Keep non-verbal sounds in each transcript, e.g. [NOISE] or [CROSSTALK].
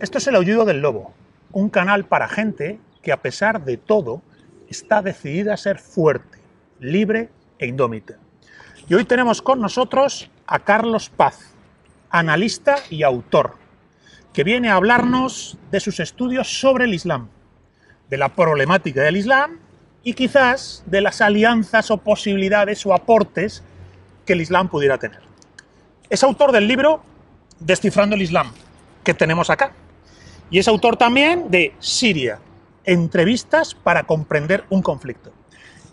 Esto es El Aullido del Lobo, un canal para gente que a pesar de todo está decidida a ser fuerte, libre e indómita. Y hoy tenemos con nosotros a Carlos Paz, analista y autor, que viene a hablarnos de sus estudios sobre el Islam, de la problemática del Islam y quizás de las alianzas o posibilidades o aportes que el Islam pudiera tener. Es autor del libro Descifrando el Islam, que tenemos acá, y es autor también de Siria, entrevistas para comprender un conflicto.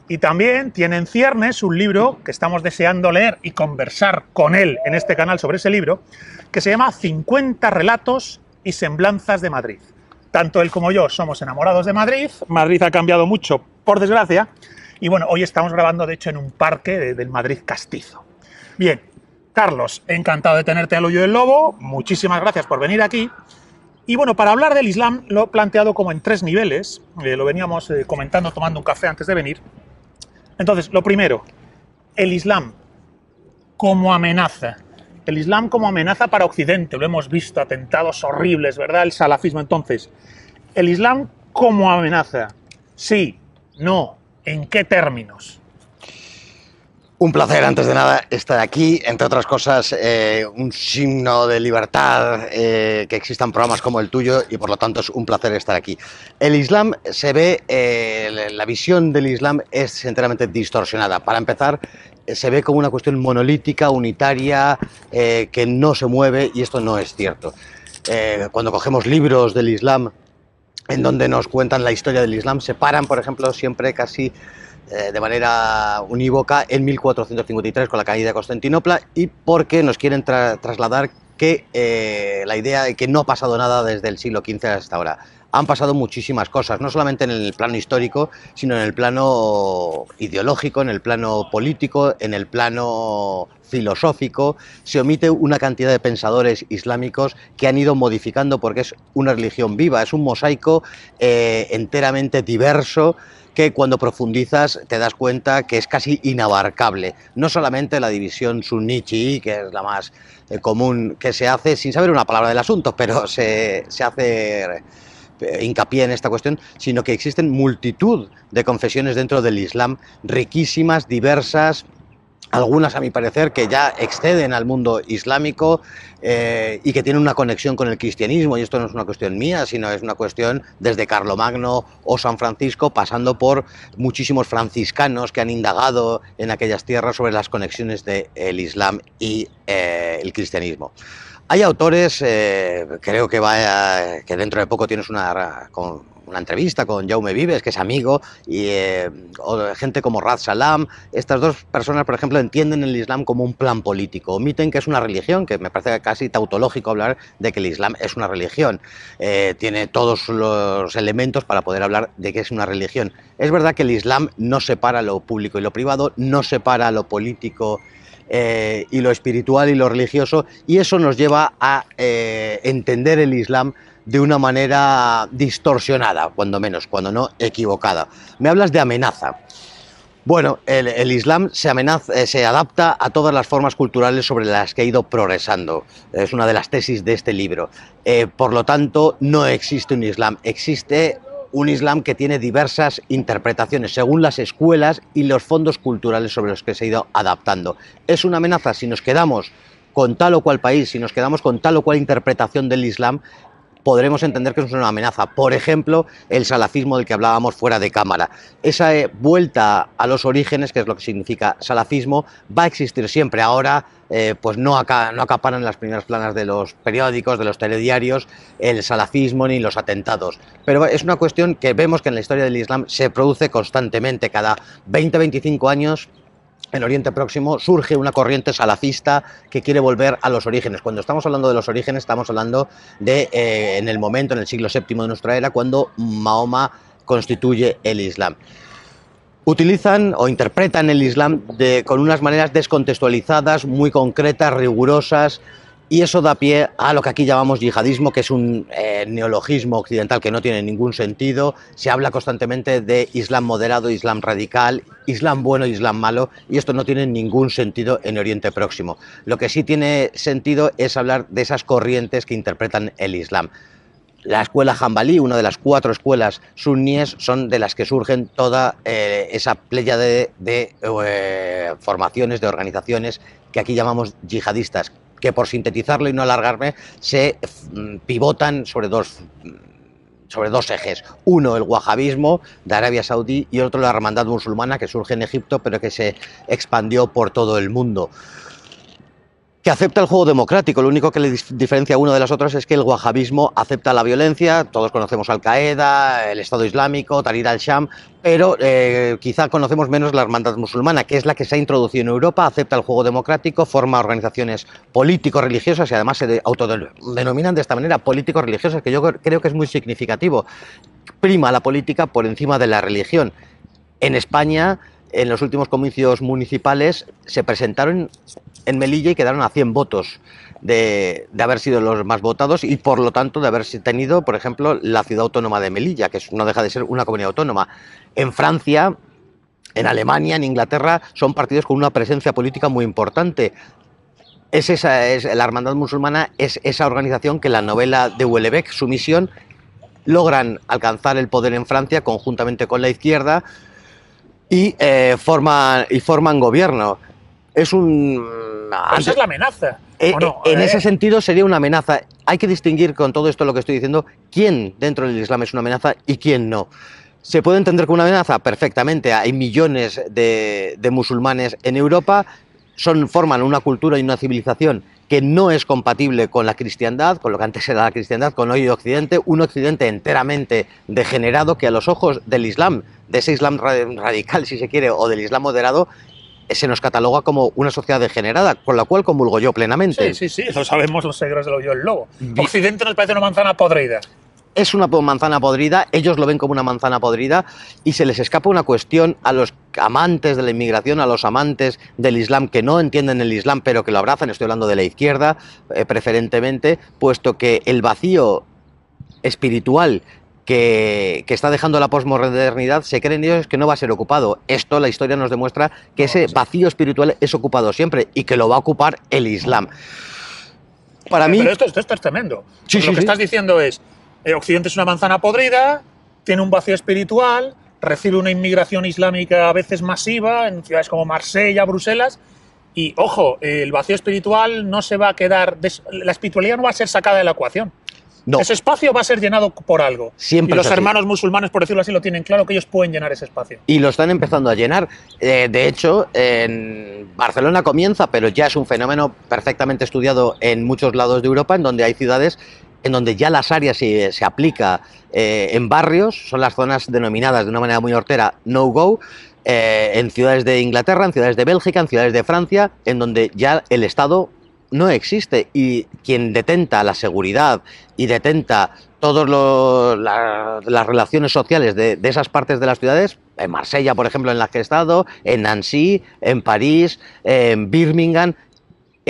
Y también tiene en ciernes un libro que estamos deseando leer y conversar con él en este canal sobre ese libro, que se llama 50 relatos y semblanzas de Madrid. Tanto él como yo somos enamorados de Madrid, Madrid ha cambiado mucho, por desgracia, y bueno, hoy estamos grabando de hecho en un parque del Madrid castizo. Bien, Carlos, encantado de tenerte al hoyo del lobo, muchísimas gracias por venir aquí, y bueno, para hablar del Islam lo he planteado como en tres niveles, eh, lo veníamos eh, comentando tomando un café antes de venir. Entonces, lo primero, el Islam como amenaza. El Islam como amenaza para Occidente, lo hemos visto, atentados horribles, ¿verdad? El salafismo entonces. El Islam como amenaza. Sí, no, ¿en qué términos? Un placer, antes de nada, estar aquí. Entre otras cosas, eh, un signo de libertad eh, que existan programas como el tuyo y por lo tanto es un placer estar aquí. El Islam se ve, eh, la visión del Islam es enteramente distorsionada. Para empezar, se ve como una cuestión monolítica, unitaria, que no se mueve y esto no es cierto. cuando cogemos libros del Islam en donde nos cuentan la historia del Islam, se paran, por ejemplo, siempre casi eh, de manera unívoca en 1453 con la caída de Constantinopla y porque nos quieren trasladar que eh, la idea de que no ha pasado nada desde el siglo XV hasta ahora. Han pasado muchísimas cosas, no solamente en el plano histórico, sino en el plano ideológico, en el plano político, en el plano filosófico. Se omite una cantidad de pensadores islámicos que han ido modificando porque es una religión viva, es un mosaico eh, enteramente diverso que cuando profundizas te das cuenta que es casi inabarcable. No solamente la división sunnichi, que es la más eh, común que se hace, sin saber una palabra del asunto, pero [LAUGHS] se, se hace eh, hincapié en esta cuestión, sino que existen multitud de confesiones dentro del Islam, riquísimas, diversas, algunas a mi parecer que ya exceden al mundo islámico eh, y que tienen una conexión con el cristianismo, y esto no es una cuestión mía, sino es una cuestión desde Carlomagno o San Francisco, pasando por muchísimos franciscanos que han indagado en aquellas tierras sobre las conexiones del el Islam y eh, el cristianismo. Hay autores, eh, creo que, vaya, que dentro de poco tienes una una entrevista con Jaume Vives, que es amigo, y eh, gente como Raz Salam. Estas dos personas, por ejemplo, entienden el Islam como un plan político, omiten que es una religión, que me parece casi tautológico hablar de que el Islam es una religión. Eh, tiene todos los elementos para poder hablar de que es una religión. Es verdad que el Islam no separa lo público y lo privado, no separa lo político. Eh, y lo espiritual y lo religioso, y eso nos lleva a entender el Islam de una manera distorsionada, cuando menos, cuando no equivocada. Me hablas de amenaza. Bueno, el, Islam se, amenaza, eh, se adapta a todas las formas culturales sobre las que ha ido progresando. Es una de las tesis de este libro. Eh, por lo tanto, no existe un Islam, existe un Islam que tiene diversas interpretaciones según las escuelas y los fondos culturales sobre los que se ha ido adaptando. Es una amenaza si nos quedamos con tal o cual país, si nos quedamos con tal o cual interpretación del Islam, podremos entender que es una amenaza. Por ejemplo, el salafismo del que hablábamos fuera de cámara. Esa eh, vuelta a los orígenes, que es lo que significa salafismo, va a existir siempre. Ahora, eh, pues no, acá, no acaparan las primeras planas de los periódicos, de los telediarios, el salafismo ni los atentados. Pero es una cuestión que vemos que en la historia del Islam se produce constantemente. Cada 20-25 años en Oriente Próximo surge una corriente salafista que quiere volver a los orígenes. Cuando estamos hablando de los orígenes, estamos hablando de eh, en el momento, en el siglo VII de nuestra era, cuando Mahoma constituye el Islam. Utilizan o interpretan el Islam con unas maneras descontextualizadas, muy concretas, rigurosas, y eso da pie a lo que aquí llamamos yihadismo, que es un eh, neologismo occidental que no tiene ningún sentido. Se habla constantemente de Islam moderado, Islam radical, Islam bueno, Islam malo, y esto no tiene ningún sentido en Oriente Próximo. Lo que sí tiene sentido es hablar de esas corrientes que interpretan el Islam. La escuela jambalí, una de las cuatro escuelas suníes, son de las que surgen toda eh, esa playa de, eh, formaciones, de organizaciones que aquí llamamos yihadistas, que por sintetizarlo y no alargarme, se mm, pivotan sobre dos mm, sobre dos ejes. Uno, el wahabismo de Arabia Saudí y otro, la hermandad musulmana que surge en Egipto pero que se expandió por todo el mundo que acepta el juego democrático. Lo único que le diferencia a uno de las otras es que el wahabismo acepta la violencia. Todos conocemos Al Qaeda, el Estado Islámico, Tarid al-Sham, pero eh, quizá conocemos menos la hermandad musulmana, que es la que se ha introducido en Europa, acepta el juego democrático, forma organizaciones político-religiosas y además se autodenominan de esta manera político-religiosas, que yo creo que es muy significativo. Prima la política por encima de la religión. En España en los últimos comicios municipales se presentaron en Melilla y quedaron a 100 votos de, haber sido los más votados y por lo tanto de haber tenido, por ejemplo, la ciudad autónoma de Melilla, que no deja de ser una comunidad autónoma. En Francia, en Alemania, en Inglaterra, son partidos con una presencia política muy importante. Es esa, la hermandad musulmana es esa organización que la novela de Huelebec, su misión, logran alcanzar el poder en Francia conjuntamente con la izquierda, y, eh, forman, y forman gobierno. Es un... Ah, es la amenaza. Eh, eh, en ese sentido sería una amenaza. Hay que distinguir con todo esto lo que estoy diciendo, quién dentro del Islam es una amenaza y quién no. ¿Se puede entender como una amenaza? Perfectamente. Hay millones de, de musulmanes en Europa, son, forman una cultura y una civilización que no es compatible con la cristiandad, con lo que antes era la cristiandad, con hoy Occidente, un Occidente enteramente degenerado que a los ojos del Islam, de ese Islam radical si se quiere, o del Islam moderado, se nos cataloga como una sociedad degenerada, con la cual comulgo yo plenamente. Sí, sí, sí, lo sabemos los de del hoyo el lobo. Occidente nos parece una manzana podrida es una manzana podrida, ellos lo ven como una manzana podrida y se les escapa una cuestión a los amantes de la inmigración, a los amantes del Islam que no entienden el Islam pero que lo abrazan, estoy hablando de la izquierda eh, preferentemente, puesto que el vacío espiritual que, está dejando la posmodernidad, se creen ellos que no va a ser ocupado. Esto la historia nos demuestra que ese vacío espiritual es ocupado siempre y que lo va a ocupar el Islam. Para eh, mí... Pero esto, esto, es tremendo. Sí, lo que estás diciendo es, eh, Occidente es una manzana podrida, tiene un vacío espiritual, recibe una inmigración islámica a veces masiva en ciudades como Marsella, Bruselas. Y ojo, el vacío espiritual no se va a quedar, la espiritualidad no va a ser sacada de la ecuación. Ese espacio va a ser llenado por algo. Siempre y los hermanos musulmanes, por decirlo así, lo tienen claro que ellos pueden llenar ese espacio. Y lo están empezando a llenar. Eh, de hecho, en Barcelona comienza, pero ya es un fenómeno perfectamente estudiado en muchos lados de Europa, en donde hay ciudades en donde ya las áreas se, se aplica eh, en barrios, son las zonas denominadas de una manera muy hortera no-go, eh, en ciudades de Inglaterra, en ciudades de Bélgica, en ciudades de Francia, en donde ya el Estado no existe y quien detenta la seguridad y detenta todas las relaciones sociales de, esas partes de las ciudades, en Marsella, por ejemplo, en las que he estado, en Nancy, en París, en Birmingham,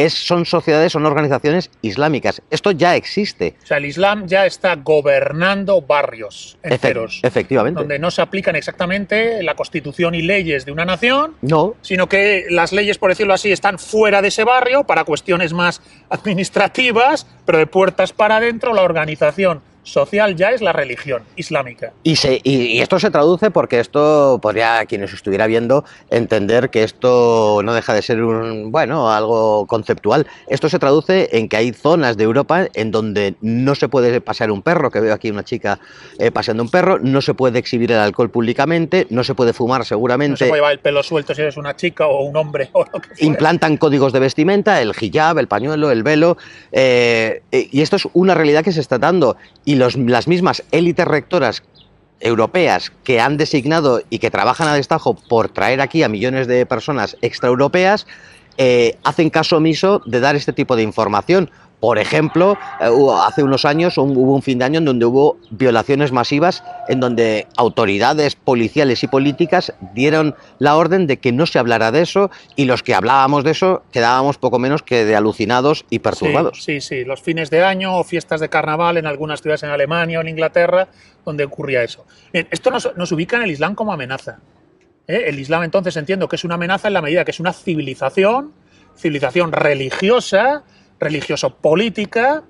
son sociedades, son organizaciones islámicas. Esto ya existe. O sea, el Islam ya está gobernando barrios enteros. efectivamente. Donde no se aplican exactamente la constitución y leyes de una nación, no. sino que las leyes, por decirlo así, están fuera de ese barrio para cuestiones más administrativas, pero de puertas para adentro la organización social ya es la religión islámica. Y, y, esto se traduce porque esto podría, a quienes estuviera viendo, entender que esto no deja de ser un, bueno, algo conceptual. Esto se traduce en que hay zonas de Europa en donde no se puede pasear un perro, que veo aquí una chica eh, paseando un perro, no se puede exhibir el alcohol públicamente, no se puede fumar seguramente. No se puede llevar el pelo suelto si eres una chica o un hombre. [LAUGHS] Implantan códigos de vestimenta, el hijab, el pañuelo, el velo, eh, eh, y esto es una realidad que se está dando. Y las mismas élites rectoras europeas que han designado y que trabajan a destajo por traer aquí a millones de personas extraeuropeas eh, hacen caso omiso de dar este tipo de información por ejemplo, eh, hace unos años hubo un fin de año en donde hubo violaciones masivas, en donde autoridades policiales y políticas dieron la orden de que no se hablara de eso y los que hablábamos de eso quedábamos poco menos que de alucinados y perturbados. Sí, sí, los fines de año o fiestas de carnaval en algunas ciudades en Alemania o en Inglaterra donde ocurría eso. esto nos, ubica en el Islam como amenaza. ¿eh? El Islam entonces entiendo que es una amenaza en la medida que es una civilización, civilización religiosa, religioso-política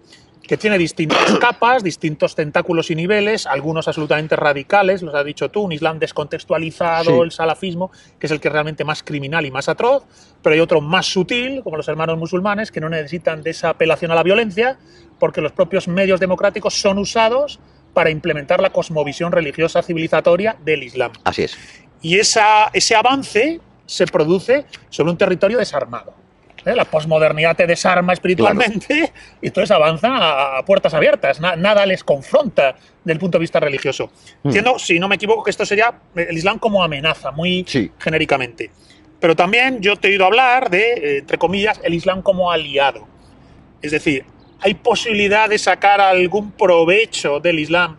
que tiene distintas [COUGHS] capas, distintos tentáculos y niveles, algunos absolutamente radicales, los has dicho tú, un Islam descontextualizado, el salafismo, que es el que es realmente más criminal y más atroz, pero hay otro más sutil, como los hermanos musulmanes, que no necesitan de esa apelación a la violencia, porque los propios medios democráticos son usados para implementar la cosmovisión religiosa civilizatoria del Islam. Así es. Y ese avance se produce sobre un territorio desarmado ¿Eh? la posmodernidad te desarma espiritualmente [LAUGHS] y entonces avanza a, puertas abiertas, nada les confronta del punto de vista religioso. Hmm. si no me equivoco, que esto sería eh, el Islam como amenaza, muy genéricamente. Pero también yo te he oído hablar de, eh, entre comillas, el Islam como aliado. Es decir, ¿hay posibilidad de sacar algún provecho del Islam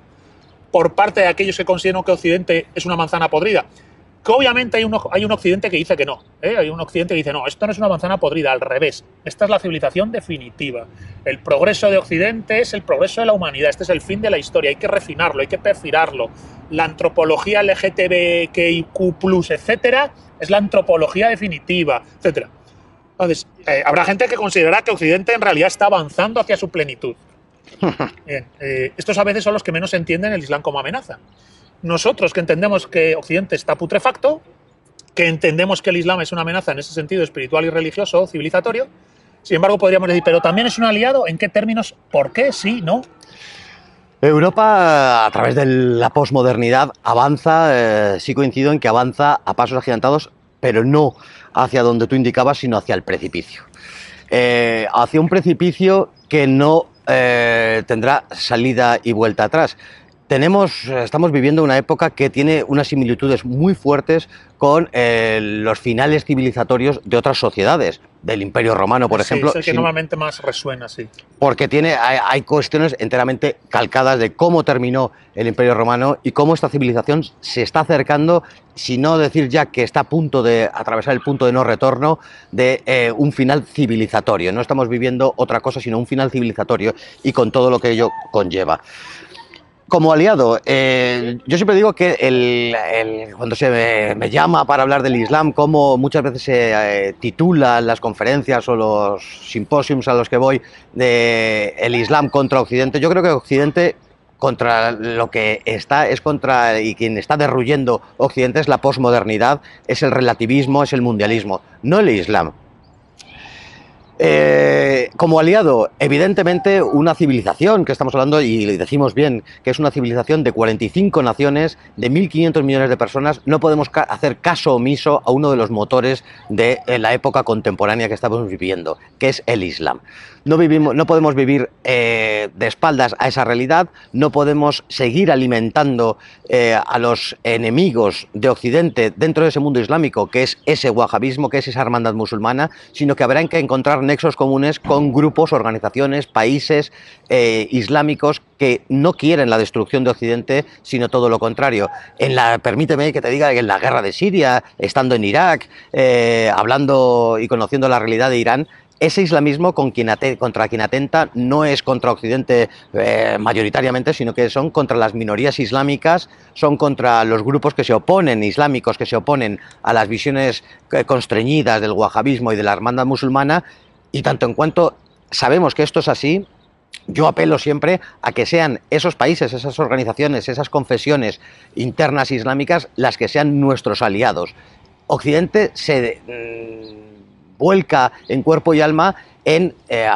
por parte de aquellos que consideran que Occidente es una manzana podrida? obviamente hay un, hay un occidente que dice que no. ¿eh? Hay un occidente que dice, no, esto no es una manzana podrida, al revés. Esta es la civilización definitiva. El progreso de occidente es el progreso de la humanidad. Este es el fin de la historia. Hay que refinarlo, hay que perfilarlo. La antropología LGTBQ+, etcétera, es la antropología definitiva, etcétera. Entonces, eh, habrá gente que considerará que Occidente en realidad está avanzando hacia su plenitud. [LAUGHS] Eh, estos a veces son los que menos entienden el Islam como amenaza nosotros que entendemos que Occidente está putrefacto, que entendemos que el Islam es una amenaza en ese sentido espiritual y religioso, civilizatorio, sin embargo podríamos decir, pero también es un aliado, ¿en qué términos? ¿Por qué? ¿Sí? ¿No? Europa, a través de la posmodernidad, avanza, eh, sí coincido en que avanza a pasos agigantados, pero no hacia donde tú indicabas, sino hacia el precipicio. Eh, hacia un precipicio que no eh, tendrá salida y vuelta atrás. Tenemos, eh, estamos viviendo una época que tiene unas similitudes muy fuertes con eh, los finales civilizatorios de otras sociedades, del Imperio Romano, por ejemplo. Es el que nuevamente normalmente más resuena, sí. Porque tiene, hay, cuestiones enteramente calcadas de cómo terminó el Imperio Romano y cómo esta civilización se está acercando, si no decir ya que está a punto de atravesar el punto de no retorno, de eh, un final civilizatorio. No estamos viviendo otra cosa sino un final civilizatorio y con todo lo que ello conlleva. Como aliado, eh, yo siempre digo que el, cuando se me, llama para hablar del Islam, como muchas veces se eh, titulan las conferencias o los simposios a los que voy, de el Islam contra Occidente, yo creo que Occidente contra lo que está es contra y quien está derruyendo Occidente es la posmodernidad, es el relativismo, es el mundialismo, no el Islam. Eh, como aliado, evidentemente una civilización que estamos hablando, y decimos bien que es una civilización de 45 naciones, de 1.500 millones de personas, no podemos hacer caso omiso a uno de los motores de eh, la época contemporánea que estamos viviendo, que es el Islam. No, vivimos, no podemos vivir eh, de espaldas a esa realidad, no podemos seguir alimentando eh, a los enemigos de Occidente dentro de ese mundo islámico, que es ese wahabismo, que es esa hermandad musulmana, sino que habrán que encontrar nexos comunes con grupos, organizaciones, países eh, islámicos que no quieren la destrucción de Occidente, sino todo lo contrario. En la, permíteme que te diga que en la guerra de Siria, estando en Irak, hablando y conociendo la realidad de Irán, ese islamismo contra quien atenta no es contra Occidente eh, mayoritariamente, sino que son contra las minorías islámicas, son contra los grupos que se oponen, islámicos que se oponen a las visiones eh, constreñidas del wahabismo y de la hermandad musulmana, y tanto en cuanto sabemos que esto es así, yo apelo siempre a que sean esos países, esas organizaciones, esas confesiones internas islámicas las que sean nuestros aliados. Occidente se... Mm, vuelca en cuerpo y alma en eh,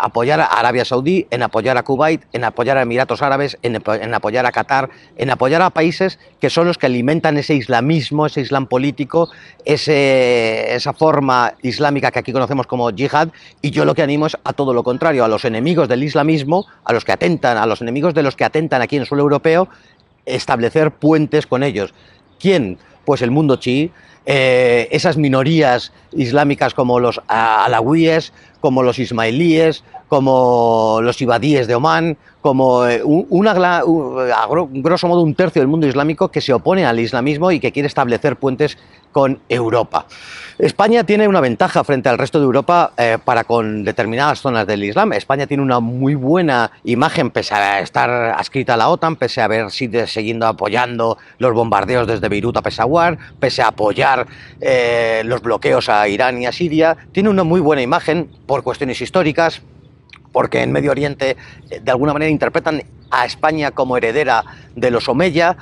apoyar a Arabia Saudí, en apoyar a Kuwait, en apoyar a Emiratos Árabes, en, apoyar a Qatar, en apoyar a países que son los que alimentan ese islamismo, ese islam político, ese, esa forma islámica que aquí conocemos como yihad. Y yo lo que animo es a todo lo contrario, a los enemigos del islamismo, a los que atentan, a los enemigos de los que atentan aquí en el suelo europeo, establecer puentes con ellos. ¿Quién? Pues el mundo chií, eh, esas minorías islámicas como los alawíes, como los ismailíes, como los ibadíes de Omán, como eh, una, un, grosso modo un tercio del mundo islámico que se opone al islamismo y que quiere establecer puentes con Europa. España tiene una ventaja frente al resto de Europa eh, para con determinadas zonas del Islam. España tiene una muy buena imagen pese a estar adscrita a la OTAN, pese a haber sido siguiendo apoyando los bombardeos desde Beirut a Peshawar, pese a apoyar eh, los bloqueos a Irán y a Siria. Tiene una muy buena imagen por cuestiones históricas, porque en Medio Oriente eh, de alguna manera interpretan a España como heredera de los Omeya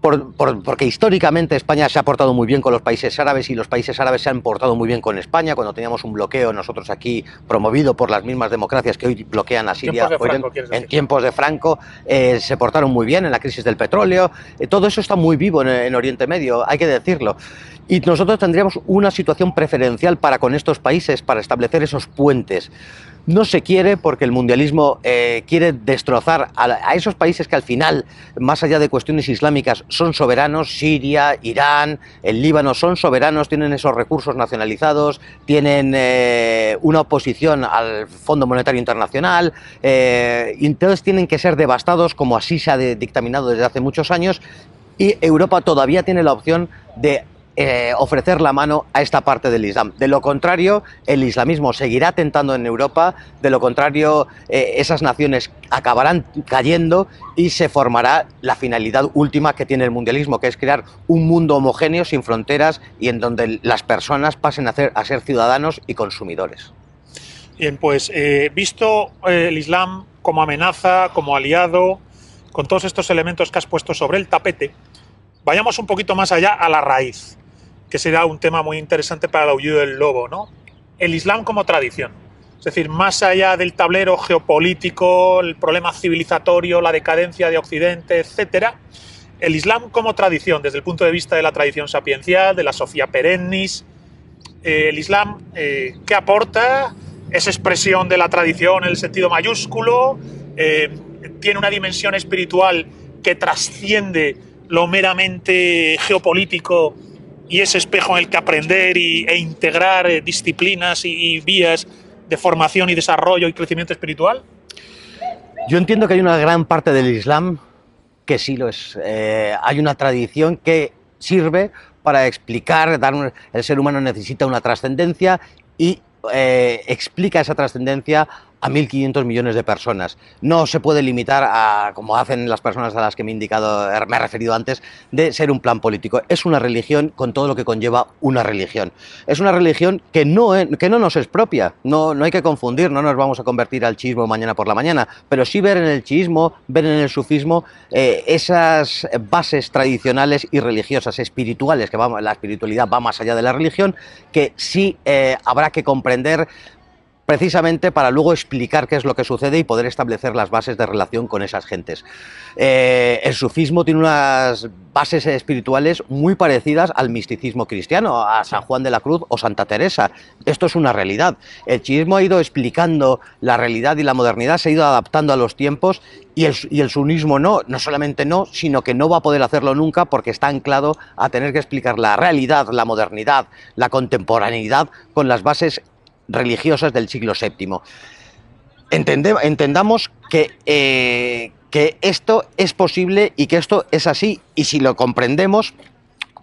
porque históricamente España se ha portado muy bien con los países árabes y los países árabes se han portado muy bien con España cuando teníamos un bloqueo nosotros aquí promovido por las mismas democracias que hoy bloquean a Siria en, tiempos de Franco eh, se portaron muy bien en la crisis del petróleo eh, todo eso está muy vivo en Oriente Medio hay que decirlo y nosotros tendríamos una situación preferencial para con estos países para establecer esos puentes no se quiere porque el mundialismo eh, quiere destrozar a, esos países que al final, más allá de cuestiones islámicas, son soberanos, Siria, Irán, el Líbano, son soberanos, tienen esos recursos nacionalizados, tienen eh, una oposición al Fondo Monetario Internacional, eh, entonces tienen que ser devastados como así se ha dictaminado desde hace muchos años y Europa todavía tiene la opción de eh, ofrecer la mano a esta parte del Islam. De lo contrario, el islamismo seguirá tentando en Europa, de lo contrario, eh, esas naciones acabarán cayendo y se formará la finalidad última que tiene el mundialismo, que es crear un mundo homogéneo, sin fronteras y en donde las personas pasen a ser, a ser ciudadanos y consumidores. Bien, pues eh, visto el Islam como amenaza, como aliado, con todos estos elementos que has puesto sobre el tapete, vayamos un poquito más allá a la raíz que será un tema muy interesante para el aullido del lobo, ¿no? El Islam como tradición. Es decir, más allá del tablero geopolítico, el problema civilizatorio, la decadencia de Occidente, etcétera, el Islam como tradición, desde el punto de vista de la tradición sapiencial, de la Sofía perennis, eh, el Islam, eh, ¿qué aporta? ¿Es expresión de la tradición en el sentido mayúsculo? Eh, ¿Tiene una dimensión espiritual que trasciende lo meramente geopolítico y ese espejo en el que aprender e integrar eh, disciplinas y, vías de formación y desarrollo y crecimiento espiritual? Yo entiendo que hay una gran parte del Islam que sí lo es. Eh, hay una tradición que sirve para explicar, dar el ser humano necesita una trascendencia y eh, explica esa trascendencia a 1.500 millones de personas. No se puede limitar a, como hacen las personas a las que me he indicado, er, me he referido antes, de ser un plan político. Es una religión con todo lo que conlleva una religión. Es una religión que no, que no nos es propia. No, no hay que confundir, no nos vamos a convertir al chismo mañana por la mañana, pero sí ver en el chismo, ver en el sufismo eh, esas bases tradicionales y religiosas, espirituales, que la espiritualidad va más allá de la religión, que sí eh, habrá que comprender precisamente para luego explicar qué es lo que sucede y poder establecer las bases de relación con esas gentes. Eh, el sufismo tiene unas bases espirituales muy parecidas al misticismo cristiano, a San Juan de la Cruz o Santa Teresa. Esto es una realidad. El chiismo ha ido explicando la realidad y la modernidad, se ha ido adaptando a los tiempos y el, y el sunismo no, no solamente no, sino que no va a poder hacerlo nunca porque está anclado a tener que explicar la realidad, la modernidad, la contemporaneidad con las bases religiosas del siglo VII. entendamos que, eh, que esto es posible y que esto es así, y si lo comprendemos,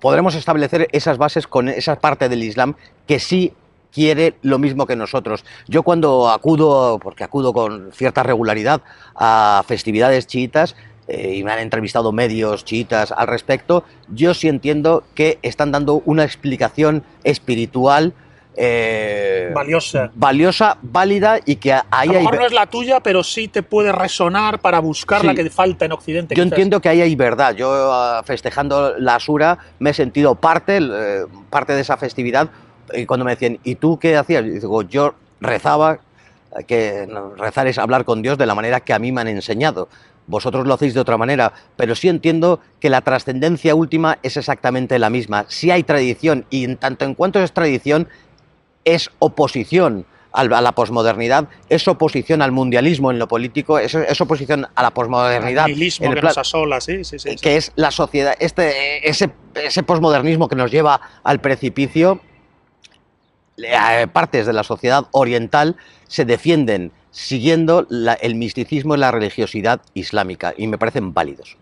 podremos establecer esas bases con esa parte del Islam que sí quiere lo mismo que nosotros. Yo cuando acudo, porque acudo con cierta regularidad a festividades chiitas, eh, y me han entrevistado medios chiitas al respecto, yo sí entiendo que están dando una explicación espiritual eh, valiosa. Valiosa, válida y que ahí a mejor hay... no es la tuya, pero sí te puede resonar para buscar la que falta en Occidente. Yo entiendo que ahí hay verdad. Yo ah, festejando la Asura me he sentido parte, eh, parte de esa festividad. Y cuando me decían, ¿y tú qué hacías? Yo yo rezaba, que rezar es hablar con Dios de la manera que a mí me han enseñado. Vosotros lo hacéis de otra manera, pero sí entiendo que la trascendencia última es exactamente la misma. Si hay tradición y en tanto en cuanto es tradición, es oposición a la posmodernidad, es oposición al mundialismo en lo político, es, oposición a la posmodernidad. El que sí, sí, eh, sí, Que es la sociedad, este, ese, posmodernismo que nos lleva al precipicio, eh, partes de la sociedad oriental se defienden siguiendo el misticismo y la religiosidad islámica y me parecen válidos.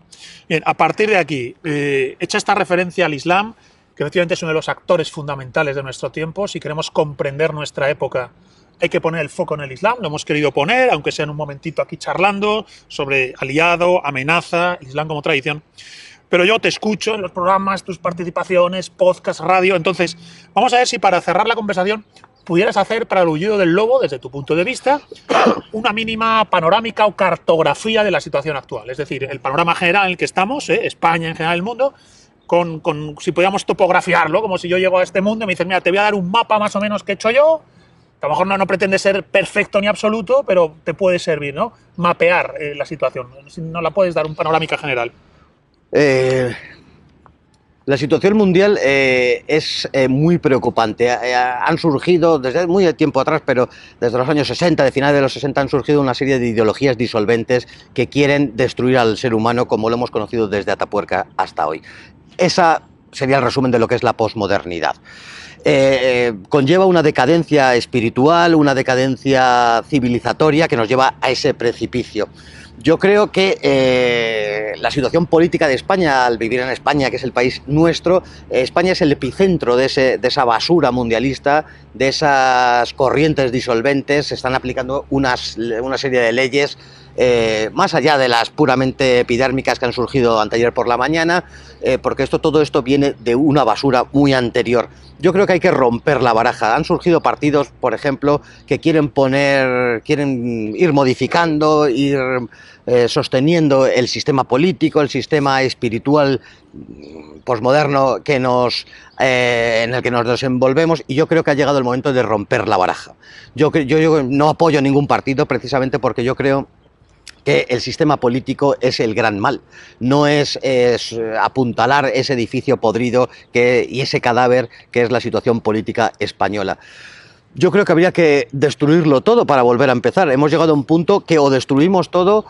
Bien, a partir de aquí, eh, hecha esta referencia al Islam, que efectivamente es uno de los actores fundamentales de nuestro tiempo. Si queremos comprender nuestra época, hay que poner el foco en el Islam. Lo hemos querido poner, aunque sea en un momentito aquí charlando sobre aliado, amenaza, Islam como tradición. Pero yo te escucho en los programas, tus participaciones, podcast, radio. Entonces, vamos a ver si para cerrar la conversación pudieras hacer para el huyido del lobo, desde tu punto de vista, una mínima panorámica o cartografía de la situación actual. Es decir, el panorama general en el que estamos, ¿eh? España en general, el mundo, con, si podíamos topografiarlo, como si yo llego a este mundo y me dices, mira, te voy a dar un mapa más o menos que he hecho yo, que a lo mejor no, pretende ser perfecto ni absoluto, pero te puede servir, ¿no? Mapear eh, la situación, no la puedes dar un panorámica general. Eh, la situación mundial eh, es muy preocupante. han surgido desde muy tiempo atrás, pero desde los años 60, de finales de los 60, han surgido una serie de ideologías disolventes que quieren destruir al ser humano como lo hemos conocido desde Atapuerca hasta hoy. Esa sería el resumen de lo que es la posmodernidad. Eh, eh, conlleva una decadencia espiritual, una decadencia civilizatoria que nos lleva a ese precipicio. Yo creo que eh, la situación política de España, al vivir en España, que es el país nuestro, España es el epicentro de, esa basura mundialista, de esas corrientes disolventes, se están aplicando una serie de leyes eh, más allá de las puramente epidérmicas que han surgido anteayer por la mañana, eh, porque esto, todo esto viene de una basura muy anterior. Yo creo que hay que romper la baraja. Han surgido partidos, por ejemplo, que quieren poner, quieren ir modificando, ir eh, sosteniendo el sistema político, el sistema espiritual mm, posmoderno que nos en el que nos desenvolvemos y yo creo que ha llegado el momento de romper la baraja. yo, yo no apoyo ningún partido precisamente porque yo creo que el sistema político es el gran mal. No es, eh, apuntalar ese edificio podrido que, y ese cadáver que es la situación política española. Yo creo que habría que destruirlo todo para volver a empezar. Hemos llegado a un punto que o destruimos todo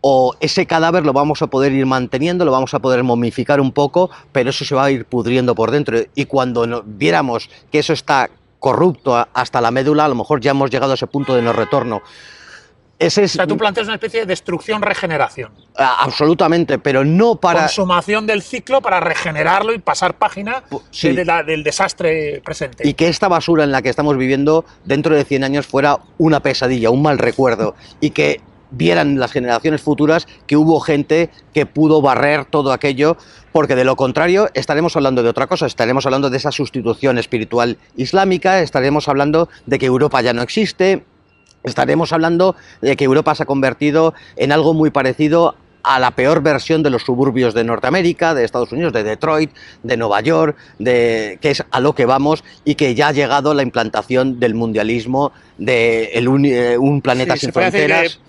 o ese cadáver lo vamos a poder ir manteniendo, lo vamos a poder momificar un poco, pero eso se va a ir pudriendo por dentro. Y cuando viéramos que eso está corrupto hasta la médula, a lo mejor ya hemos llegado a ese punto de no retorno. O sea, tú planteas una especie de destrucción-regeneración. Absolutamente, pero no para. Consumación del ciclo para regenerarlo y pasar página del desastre presente. Y que esta basura en la que estamos viviendo dentro de 100 años fuera una pesadilla, un mal recuerdo. Y que vieran las generaciones futuras que hubo gente que pudo barrer todo aquello, porque de lo contrario estaremos hablando de otra cosa, estaremos hablando de esa sustitución espiritual islámica, estaremos hablando de que Europa ya no existe, Estaremos hablando de que Europa se ha convertido en algo muy parecido a la peor versión de los suburbios de Norteamérica, de Estados Unidos, de Detroit, de Nueva York, de que es a lo que vamos y que ya ha llegado la implantación del mundialismo, de eh, un, planeta sin fronteras.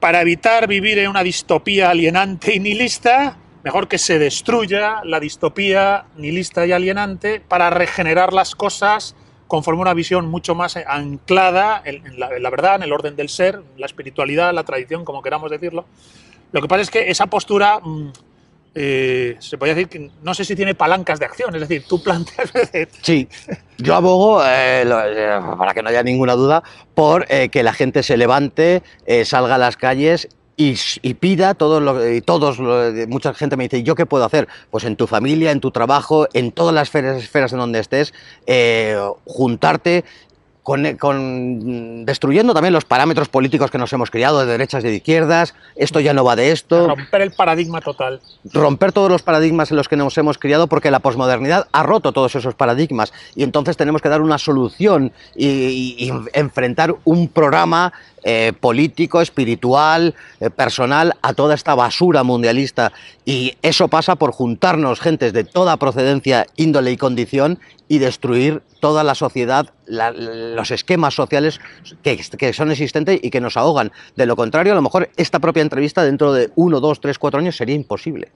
Para evitar vivir en una distopía alienante y nihilista, mejor que se destruya la distopía nihilista y alienante para regenerar las cosas conforme una visión mucho más eh, anclada en, la, verdad, en el orden del ser, la espiritualidad, la tradición, como queramos decirlo. Lo que pasa es que esa postura, mm, eh, se podría decir que no sé si tiene palancas de acción, es decir, tú planteas... [LAUGHS] sí, yo abogo, eh, para que no haya ninguna duda, por que la gente se levante, salga a las calles y, pida todos y todos mucha gente me dice, ¿yo qué puedo hacer? Pues en tu familia, en tu trabajo, en todas las esferas, esferas en donde estés, eh, juntarte, con, destruyendo también los parámetros políticos que nos hemos criado de derechas y de izquierdas, esto ya no va de esto. Romper el paradigma total. Romper todos los paradigmas en los que nos hemos criado porque la posmodernidad ha roto todos esos paradigmas y entonces tenemos que dar una solución y, enfrentar un programa eh, político, espiritual, eh, personal, a toda esta basura mundialista. Y eso pasa por juntarnos gentes de toda procedencia, índole y condición y destruir toda la sociedad, los esquemas sociales que, que, son existentes y que nos ahogan. De lo contrario, a lo mejor esta propia entrevista dentro de uno, dos, tres, cuatro años sería imposible.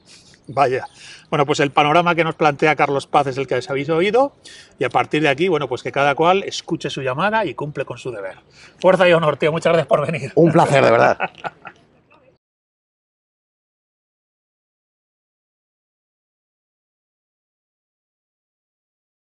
Vaya. Bueno, pues el panorama que nos plantea Carlos Paz es el que habéis oído y a partir de aquí, bueno, pues que cada cual escuche su llamada y cumple con su deber. Fuerza y honor, tío. Muchas gracias por venir. Un placer, de verdad. [LAUGHS]